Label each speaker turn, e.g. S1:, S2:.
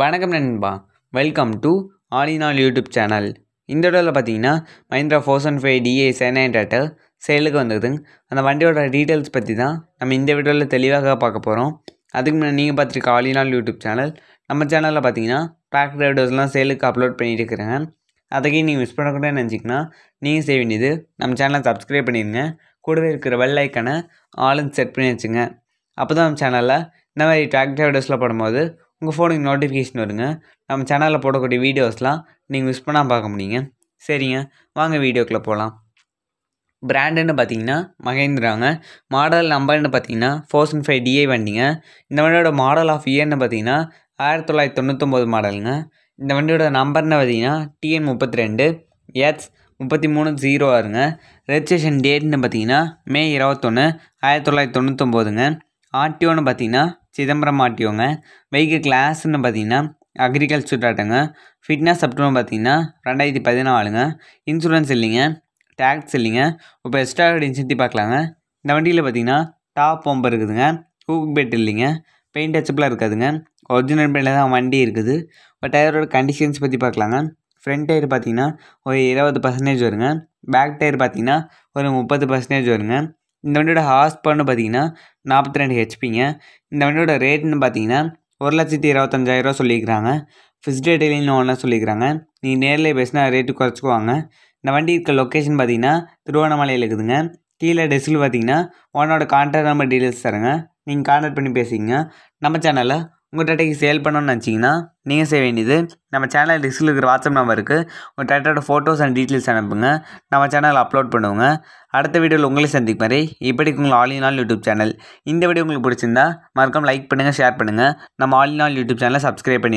S1: வணக்கம் நண்பா welcome to ஆலினால் யூடியூப் சேனல் இந்த இடத்துல பார்த்தீங்கன்னா மஹிந்திரா ஃபோர்சன் ஃபைவ் டிஏ டேட்டர் சேலுக்கு வந்ததுங்க அந்த வண்டியோட டீட்டெயில்ஸ் பற்றி தான் நம்ம இந்த வீடியோவில் தெளிவாக பார்க்க போகிறோம் அதுக்கு முன்னாடி நீங்கள் பார்த்துருக்க ஆலினால் யூடியூப் சேனல் நம்ம சேனலில் பார்த்தீங்கன்னா டிராக்டர் வீடியோஸ்லாம் சேலுக்கு அப்லோட் பண்ணிகிட்டு இருக்கிறேங்க அதையும் நீங்கள் மிஸ் பண்ணக்கூடாது நினச்சிங்கன்னா நீங்கள் செய்ய வேண்டியது நம்ம சேனலை சப்ஸ்கிரைப் பண்ணிடுங்க கூடவே இருக்கிற வெல் ஐக்கனை ஆளுன்னு செட் பண்ணி வச்சுங்க அப்போ தான் நம்ம சேனலில் இந்த மாதிரி டிராக்டர் வீடியோஸில் போடும்போது உங்கள் ஃபோனுக்கு நோட்டிஃபிகேஷன் வருங்க நம்ம சேனலில் போடக்கூடிய வீடியோஸ்லாம் நீங்கள் மிஸ் பண்ணால் பார்க்க முடியுங்க சரிங்க வாங்க வீடியோக்குள்ளே போகலாம் பிராண்டுன்னு பார்த்தீங்கன்னா மகேந்திராங்க மாடல் நம்பர்னு பார்த்தீங்கன்னா ஃபோர்சன் ஃபைவ் டிஏ வண்டிங்க இந்த வண்டியோட மாடல் ஆஃப் இயர்னு பார்த்தீங்கன்னா ஆயிரத்தி தொள்ளாயிரத்தி தொண்ணூத்தொம்பது மாடலுங்க இந்த வண்டியோட நம்பர்னு பார்த்தீங்கன்னா டிஎன் முப்பத்தி ரெண்டு எக்ஸ் முப்பத்தி மூணு ஜீரோ ஆறுங்க ரெஜிஸ்ட்ரேஷன் டேட்னு பார்த்தீங்கன்னா மே இருபத்தொன்று ஆயிரத்தி தொள்ளாயிரத்தி தொண்ணூத்தொம்போதுங்க ஆர்டிஓன்னு பார்த்தீங்கன்னா சிதம்பரம் ஆர்டிஓங்க வெஹிக்கல் கிளாஸ்ன்னு பார்த்தீங்கன்னா அக்ரிகல்ச்சர் டாட்டாங்க ஃபிட்னஸ் அப்டூன்னு பார்த்தீங்கன்னா ரெண்டாயிரத்தி பதினாலுங்க இன்சூரன்ஸ் இல்லைங்க டேக்ஸ் இல்லைங்க இப்போ எக்ஸ்ட்ரா இன்சென்டிவ் பார்க்கலாங்க இந்த வண்டியில் பார்த்தீங்கன்னா டாப் பம்பு இருக்குதுங்க ஹூக் பெட் இல்லைங்க பெயிண்ட் அச்சப்பெலாம் இருக்காதுங்க ஒரிஜினல் பெயிண்டில் தான் வண்டி இருக்குது இப்போ டயரோட கண்டிஷன்ஸ் பற்றி பார்க்கலாங்க ஃப்ரண்ட் டயர் பார்த்தீங்கன்னா ஒரு இருபது பர்சன்டேஜ் வருங்க பேக் டயர் பார்த்தீங்கன்னா ஒரு முப்பது பர்சன்டேஜ் வருங்க இந்த வண்டியோட ஹார்ஸ் பவர்னு பார்த்தீங்கன்னா நாற்பத்தி ரெண்டு ஹெச்பிங்க இந்த வண்டியோட ரேட்னு பார்த்தீங்கன்னா ஒரு லட்சத்தி இருபத்தஞ்சாயிரரூவா சொல்லியிருக்கிறாங்க ஃபிஸ்ட் டெய்லின்னு ஒன்றா சொல்லியிருக்கிறாங்க நீங்கள் நேரில் பேசினா ரேட்டு குறைச்சிக்குவாங்க இந்த வண்டி இருக்க லொக்கேஷன் பார்த்தீங்கன்னா திருவண்ணாமலையில் இருக்குதுங்க கீழே டெஸ்கில் பார்த்தீங்கன்னா உன்னோட கான்டாக்ட் நம்பர் டீட்டெயில்ஸ் தருங்க நீங்கள் கான்டாக்ட் பண்ணி பேசிங்க நம்ம சேனலில் உங்கள் டேட்டைக்கு சேல் பண்ணணும்னு நினச்சிங்கன்னா நீங்கள் செய்ய வேண்டியது நம்ம சேனல் டிஸ்கில் இருக்கிற வாட்ஸ்அப் நம்பருக்கு உங்கள் டேட்டோட ஃபோட்டோஸ் அண்ட் டீட்டெயில்ஸ் அனுப்புங்க நம்ம சேனல் அப்லோட் பண்ணுவோங்க அடுத்த வீடியோவில் உங்களை சந்திக்க மாதிரி இப்படிக்கு உங்கள் all in all YouTube channel இந்த வீடியோ உங்களுக்கு பிடிச்சிருந்தா மறக்காம லைக் பண்ணுங்கள் ஷேர் பண்ணுங்கள் நம்ம ஆல் இன் ஆல் யூடியூப் சேனலை சப்ஸ்கிரைப் பண்ணி